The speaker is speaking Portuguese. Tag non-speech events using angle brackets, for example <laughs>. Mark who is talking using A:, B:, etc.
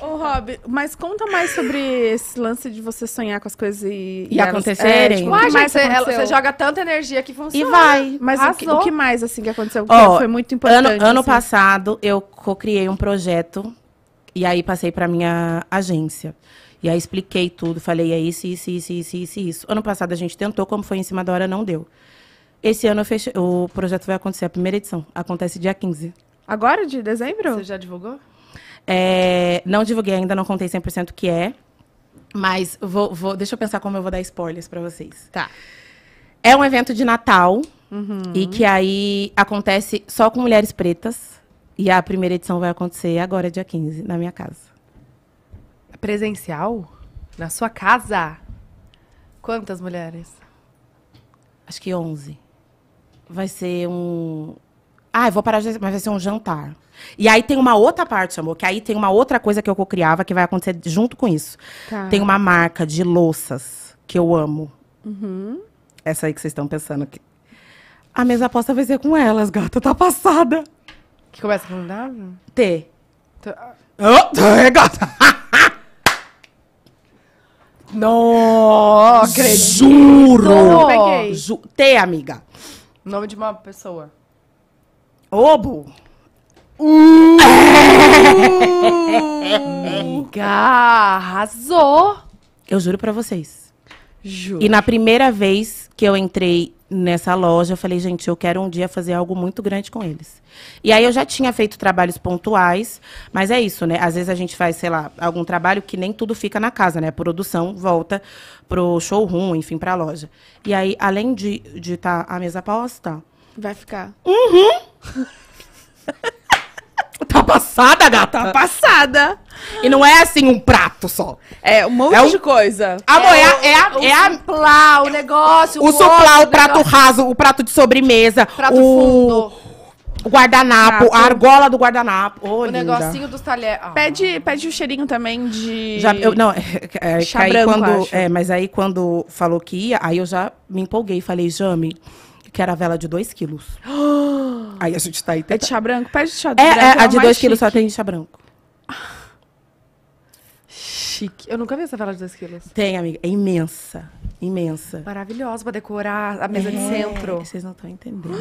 A: Ô, Rob, mas conta mais sobre esse lance de você sonhar com as coisas e, e, e acontecerem. É, tipo, Uai, gente, você, você, joga tanta energia que funciona. E vai. Mas o que, o que, mais, assim, que aconteceu? Oh, foi muito importante. Ano, ano assim. passado, eu co-criei um projeto e aí passei para minha agência. E aí expliquei tudo, falei é isso, isso, isso, isso, isso, isso. Ano passado a gente tentou, como foi em cima da hora, não deu. Esse ano fechei, o projeto vai acontecer, a primeira edição. Acontece dia 15. Agora, de dezembro? Você já divulgou? É, não divulguei ainda, não contei 100% o que é. Mas vou, vou, deixa eu pensar como eu vou dar spoilers para vocês. Tá. É um evento de Natal uhum. e que aí acontece só com mulheres pretas. E a primeira edição vai acontecer agora, dia 15, na minha casa. Presencial? Na sua casa? Quantas mulheres? Acho que 11. Vai ser um, ah, vou parar, mas vai ser um jantar. E aí tem uma outra parte, amor, que aí tem uma outra coisa que eu cocriava que vai acontecer junto com isso. Tá. Tem uma marca de louças que eu amo. Uhum. Essa aí que vocês estão pensando. Que... A mesa aposta vai ser com elas, gata, tá passada. Que começa com W? T. T. Oh, <laughs> gata! Não, acredito. Juro! Juro. T, amiga. Nome de uma pessoa. Roubo! Uh! arrasou! Eu juro pra vocês. Juro. E na primeira vez que eu entrei nessa loja, eu falei, gente, eu quero um dia fazer algo muito grande com eles. E aí eu já tinha feito trabalhos pontuais, mas é isso, né? Às vezes a gente faz, sei lá, algum trabalho que nem tudo fica na casa, né? A produção volta pro showroom, enfim, pra loja. E aí, além de estar de tá a mesa posta, Vai ficar. uhum, passada, gata. Tá passada. E não é assim um prato só. É um monte é um... de coisa. É a moia é, é, a. O, é o negócio. O, o suplá, o prato negócio. raso, o prato de sobremesa. Prato o... fundo. O guardanapo, a argola do guardanapo. Oh, o linda. negocinho dos talheres. Ah. Pede, pede o cheirinho também de. Já, eu, não, é, é, chá quando, é, mas aí quando falou que ia, aí eu já me empolguei. Falei, jami que era a vela de 2 quilos. <gasps> Aí a gente tá aí É de chá branco? Pede chá é, branco. É, é a de 2 quilos só tem de chá branco. Chique. Eu nunca vi essa vela de 2 quilos. Tem, amiga. É imensa. Imensa. Maravilhosa pra decorar a mesa é. de centro. Vocês não estão entendendo.